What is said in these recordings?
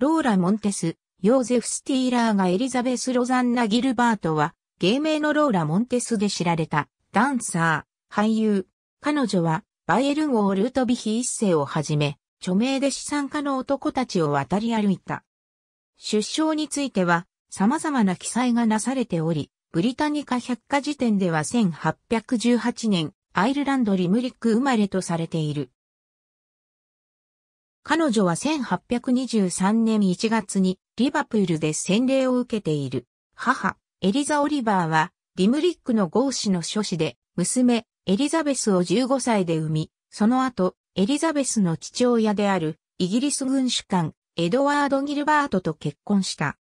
ローラ・モンテス、ヨーゼフ・スティーラーがエリザベス・ロザンナ・ギルバートは、芸名のローラ・モンテスで知られた、ダンサー、俳優。彼女は、バイエル号ルートビヒ一世をはじめ、著名で資産家の男たちを渡り歩いた。出生については、様々な記載がなされており、ブリタニカ百科事典では1818年、アイルランド・リムリック生まれとされている。彼女は1823年1月にリバプールで洗礼を受けている。母、エリザ・オリバーは、リムリックの合子の諸子で、娘、エリザベスを15歳で産み、その後、エリザベスの父親である、イギリス軍主官、エドワード・ギルバートと結婚した。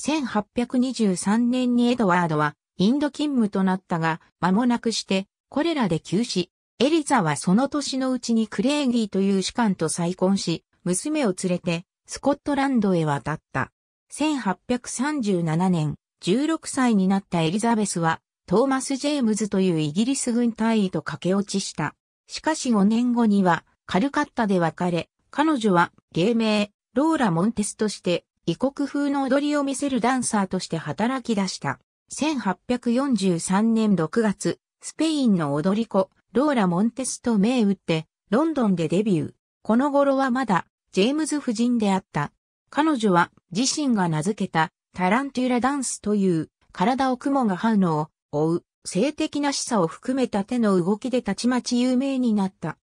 1823年にエドワードは、インド勤務となったが、間もなくして、これらで休止。エリザはその年のうちにクレーギーという士官と再婚し、娘を連れてスコットランドへ渡った。1837年、16歳になったエリザベスは、トーマス・ジェームズというイギリス軍隊員と駆け落ちした。しかし5年後には、カルカッタで別れ、彼女は芸名、ローラ・モンテスとして、異国風の踊りを見せるダンサーとして働き出した。1843年6月、スペインの踊り子、ローラ・モンテスと銘打って、ロンドンでデビュー。この頃はまだ、ジェームズ夫人であった。彼女は、自身が名付けた、タランテュラダンスという、体を雲がうのを追う、性的な示唆を含めた手の動きでたちまち有名になった。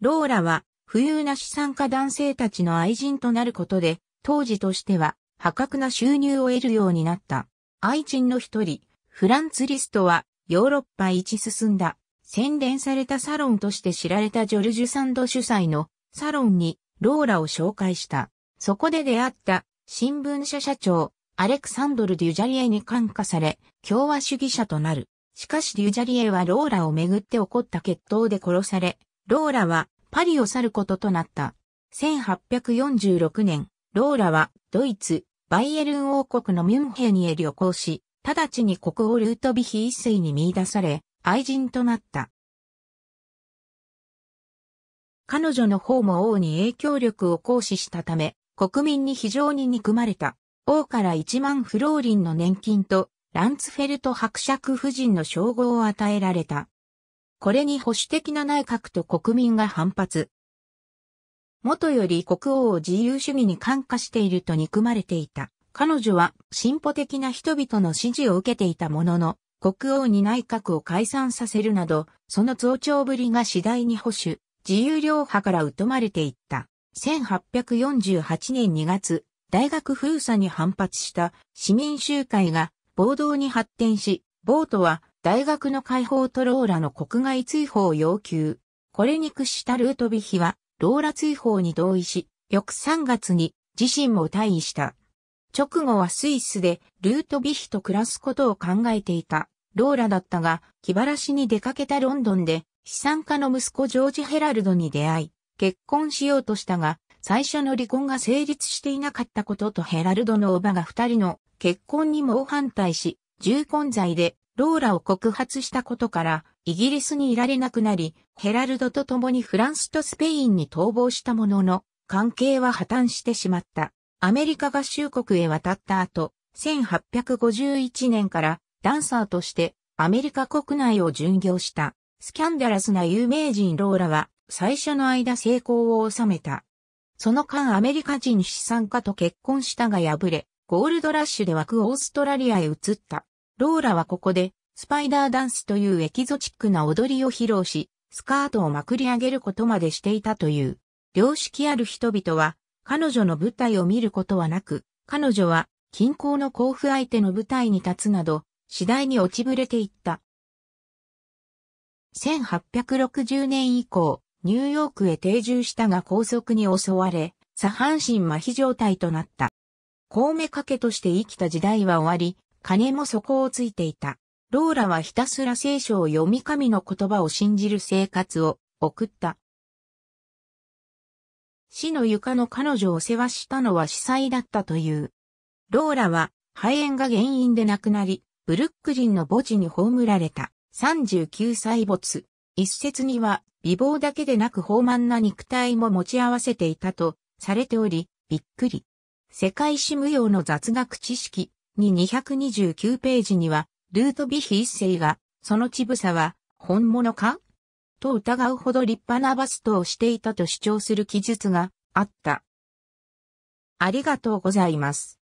ローラは、富裕な資産家男性たちの愛人となることで、当時としては、破格な収入を得るようになった。愛人の一人、フランツ・リストは、ヨーロッパ一進んだ洗練されたサロンとして知られたジョルジュ・サンド主催のサロンにローラを紹介した。そこで出会った新聞社社長アレクサンドル・デュジャリエに感化され共和主義者となる。しかしデュジャリエはローラをめぐって起こった決闘で殺され、ローラはパリを去ることとなった。1846年、ローラはドイツ、バイエルン王国のミュンヘンへ旅行し、直ちに国王ルートビヒ一世に見出され、愛人となった。彼女の方も王に影響力を行使したため、国民に非常に憎まれた。王から1万フローリンの年金と、ランツフェルト伯爵夫人の称号を与えられた。これに保守的な内閣と国民が反発。元より国王を自由主義に感化していると憎まれていた。彼女は進歩的な人々の支持を受けていたものの、国王に内閣を解散させるなど、その増長ぶりが次第に保守、自由領派から疎まれていった。1848年2月、大学封鎖に反発した市民集会が暴動に発展し、ボートは大学の解放とローラの国外追放を要求。これに屈したルートビヒは、ローラ追放に同意し、翌3月に自身も退位した。直後はスイスでルートビヒと暮らすことを考えていた。ローラだったが、気晴らしに出かけたロンドンで、資産家の息子ジョージ・ヘラルドに出会い、結婚しようとしたが、最初の離婚が成立していなかったこととヘラルドの叔母が二人の結婚に猛反対し、重婚罪でローラを告発したことから、イギリスにいられなくなり、ヘラルドと共にフランスとスペインに逃亡したものの、関係は破綻してしまった。アメリカ合衆国へ渡った後、1851年からダンサーとしてアメリカ国内を巡業した、スキャンダラスな有名人ローラは、最初の間成功を収めた。その間アメリカ人資産家と結婚したが敗れ、ゴールドラッシュで枠オーストラリアへ移った。ローラはここで、スパイダーダンスというエキゾチックな踊りを披露し、スカートをまくり上げることまでしていたという。良識ある人々は、彼女の舞台を見ることはなく、彼女は、近郊の交付相手の舞台に立つなど、次第に落ちぶれていった。1860年以降、ニューヨークへ定住したが高速に襲われ、左半身麻痺状態となった。孔目かけとして生きた時代は終わり、金も底をついていた。ローラはひたすら聖書を読み神の言葉を信じる生活を送った。死の床の彼女を世話したのは司祭だったという。ローラは肺炎が原因で亡くなり、ブルックリンの墓地に葬られた39歳没。一説には美貌だけでなく豊満な肉体も持ち合わせていたとされており、びっくり。世界史無用の雑学知識に229ページには、ルートビヒ一世が、そのちぶさは本物かと疑うほど立派なバストをしていたと主張する記述があった。ありがとうございます。